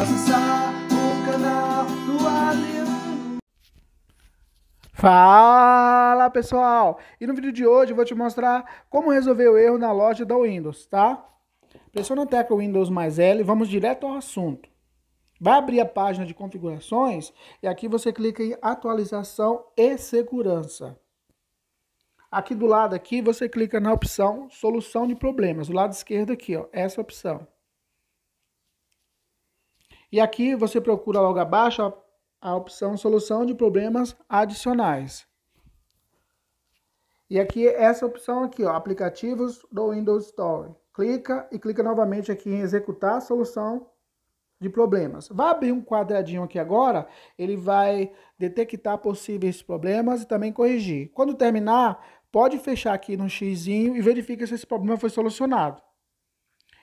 acessar o canal do Adriano. Fala pessoal! E no vídeo de hoje eu vou te mostrar como resolver o erro na loja da Windows, tá? Pressiona a tecla Windows mais L e vamos direto ao assunto. Vai abrir a página de configurações e aqui você clica em atualização e segurança. Aqui do lado aqui você clica na opção solução de problemas, do lado esquerdo aqui, ó, essa é opção. E aqui você procura logo abaixo a, a opção solução de problemas adicionais. E aqui essa opção aqui, ó, aplicativos do Windows Store. Clica e clica novamente aqui em executar a solução de problemas. Vai abrir um quadradinho aqui agora, ele vai detectar possíveis problemas e também corrigir. Quando terminar, pode fechar aqui no xizinho e verifica se esse problema foi solucionado.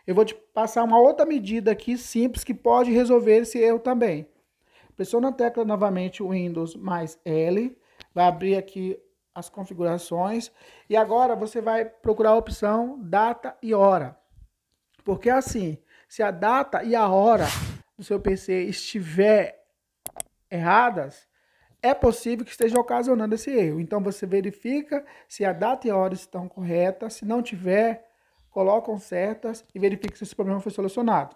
Eu vou te passar uma outra medida aqui simples que pode resolver esse erro também. Pressiona a tecla novamente Windows mais L, vai abrir aqui as configurações e agora você vai procurar a opção data e hora. Porque assim, se a data e a hora do seu PC estiver erradas, é possível que esteja ocasionando esse erro. Então você verifica se a data e a hora estão corretas, se não tiver, colocam certas e verificam se esse problema foi solucionado.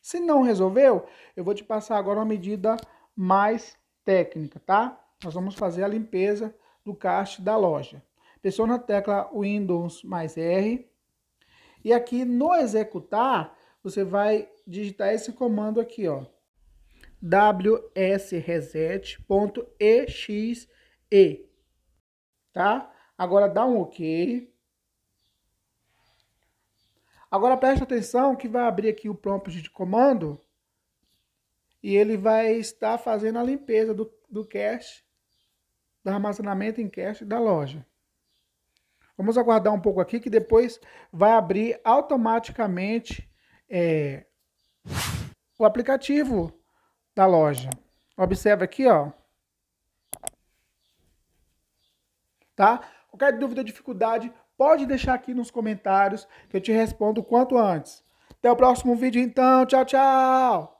Se não resolveu, eu vou te passar agora uma medida mais técnica, tá? Nós vamos fazer a limpeza do caixa da loja. Pressiona a tecla Windows mais R. E aqui no executar, você vai digitar esse comando aqui, ó. wsreset.exe, tá? Agora dá um OK. Agora preste atenção que vai abrir aqui o prompt de comando e ele vai estar fazendo a limpeza do, do cache, do armazenamento em cache da loja. Vamos aguardar um pouco aqui que depois vai abrir automaticamente é, o aplicativo da loja. Observe aqui, ó. Tá? Qualquer dúvida, ou dificuldade, pode deixar aqui nos comentários que eu te respondo o quanto antes. Até o próximo vídeo, então. Tchau, tchau!